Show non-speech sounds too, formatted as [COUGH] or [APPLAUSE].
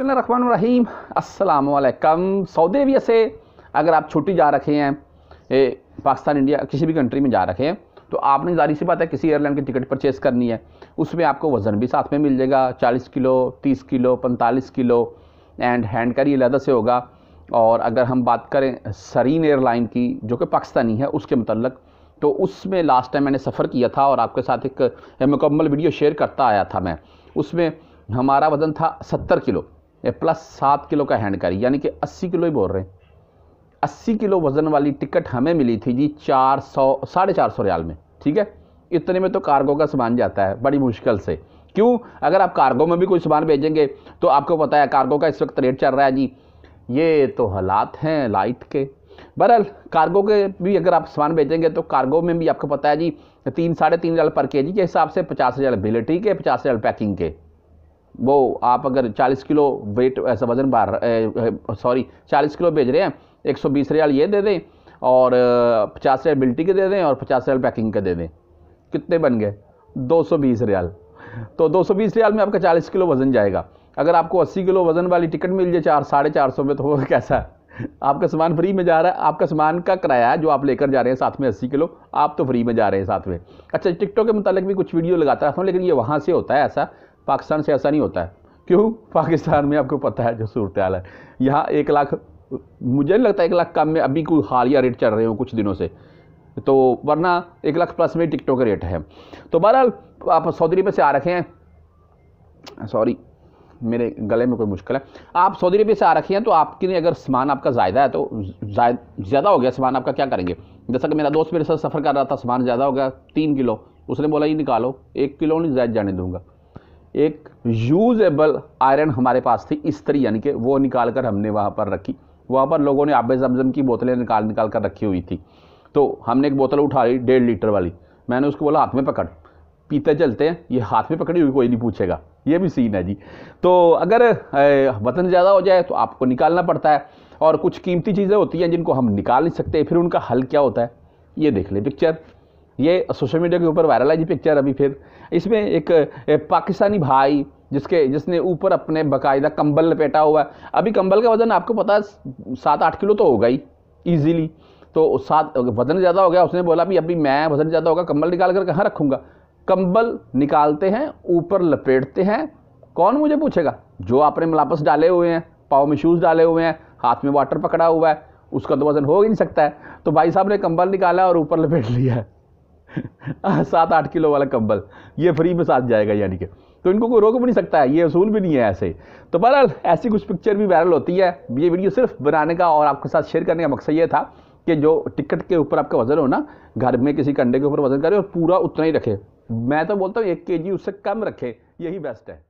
बसमीम अल्लाम Saudi Arabia से अगर आप छुट्टी जा रखे हैं पाकिस्तान इंडिया किसी भी कंट्री में जा रखे हैं तो आपने जारी सी बात है किसी एयरलाइन की टिकट परचेज़ करनी है उसमें आपको वज़न भी साथ में मिल जाएगा 40 kilo 30 kilo 45 kilo and hand carry अलहदा से होगा और अगर हम बात करें सरीन एयरलाइन की जो कि पाकिस्तानी है उसके मतलब तो उसमें लास्ट टाइम मैंने सफ़र किया था और आपके साथ एक मुकम्मल वीडियो शेयर करता आया था मैं उसमें हमारा वज़न था सत्तर किलो प्लस सात किलो का हैंड कैरी यानी कि अस्सी किलो ही बोल रहे हैं अस्सी किलो वज़न वाली टिकट हमें मिली थी जी चार सौ साढ़े चार सौ रियाल में ठीक है इतने में तो कार्गो का सामान जाता है बड़ी मुश्किल से क्यों अगर आप कार्गो में भी कोई सामान भेजेंगे तो आपको पता है कार्गो का इस वक्त रेट चल रहा है जी ये तो हालात हैं लाइट के बहरहाल कार्गो के भी अगर आप सामान भेजेंगे तो कार्गो में भी आपको पता है जी तीन साढ़े तीन हज़ार पर के जी के हिसाब से पचास हज़ार ठीक के पचास हज़ार पैकिंग के वो आप अगर 40 किलो वेट ऐसा वजन बार सॉरी 40 किलो भेज रहे हैं 120 रियाल ये दे दें और 50 रियाल बिल्टी के दे दें और 50 रियाल पैकिंग के दे दें कितने बन गए 220 रियाल तो 220 रियाल में आपका 40 किलो वज़न जाएगा अगर आपको 80 किलो वज़न वाली टिकट मिल जाए चार साढ़े चार सौ में तो वो [LAUGHS] कैसा आपका सामान फ्री में जा रहा है आपका सामान का किराया जो आप लेकर जा रहे हैं साथ में अस्सी किलो आप तो फ्री में जा रहे हैं साथ में अच्छा टिकटों के मतलब भी कुछ वीडियो लगाता रहता हूँ लेकिन ये वहाँ से होता है ऐसा पाकिस्तान से ऐसा नहीं होता है क्यों पाकिस्तान में आपको पता है जो सूरत हाल है यहाँ एक लाख मुझे नहीं लगता एक लाख कम में अभी कोई हालिया रेट चल रहे हो कुछ दिनों से तो वरना एक लाख प्लस में टिकटों के रेट है तो बहरहाल आप सऊदी अरब से आ रखे हैं सॉरी मेरे गले में कोई मुश्किल है आप सऊदी अरब से आ रखे हैं तो आपके लिए अगर सामान आपका ज़्यादा है तो ज़्यादा हो गया सामान आपका क्या करेंगे जैसा कि मेरा दोस्त मेरे साथ सफ़र कर रहा था सामान ज़्यादा हो गया तीन किलो उसने बोला ये निकालो एक किलो नहीं ज़्यादा जाने दूंगा एक यूजेबल आयरन हमारे पास थी इस्त्री यानी कि वो निकाल कर हमने वहाँ पर रखी वहाँ पर लोगों ने आब जमजम की बोतलें निकाल निकाल कर रखी हुई थी तो हमने एक बोतल उठा ली डेढ़ लीटर वाली मैंने उसको बोला हाथ में पकड़ पीते चलते हैं ये हाथ में पकड़ी हुई कोई नहीं पूछेगा ये भी सीन है जी तो अगर वतन ज़्यादा हो जाए तो आपको निकालना पड़ता है और कुछ कीमती चीज़ें होती हैं जिनको हम निकाल नहीं सकते फिर उनका हल क्या होता है ये देख लें पिक्चर ये सोशल मीडिया के ऊपर वायरल है जी पिक्चर अभी फिर इसमें एक, एक पाकिस्तानी भाई जिसके जिसने ऊपर अपने बाकायदा कंबल लपेटा हुआ है अभी कंबल का वज़न आपको पता है सात आठ किलो तो होगा ही ईजीली तो सात वज़न ज़्यादा हो गया उसने बोला भी अभी मैं वज़न ज़्यादा होगा कंबल निकाल कर कहाँ रखूँगा कंबल निकालते हैं ऊपर लपेटते हैं कौन मुझे पूछेगा जो आपने मलापस डाले हुए हैं पाव में शूज़ डाले हुए हैं हाथ में वाटर पकड़ा हुआ है उसका तो वज़न हो ही नहीं सकता है तो भाई साहब ने कंबल निकाला और ऊपर लपेट लिया है सात आठ किलो वाला कंबल ये फ्री में साथ जाएगा यानी कि तो इनको कोई रोक भी नहीं सकता है ये असूल भी नहीं है ऐसे तो बहरहाल ऐसी कुछ पिक्चर भी वायरल होती है ये वीडियो सिर्फ बनाने का और आपके साथ शेयर करने का मकसद ये था कि जो टिकट के ऊपर आपका वजन हो ना घर में किसी कंडे के ऊपर वजन करें और पूरा उतना ही रखें मैं तो बोलता हूँ एक के उससे कम रखें यही बेस्ट है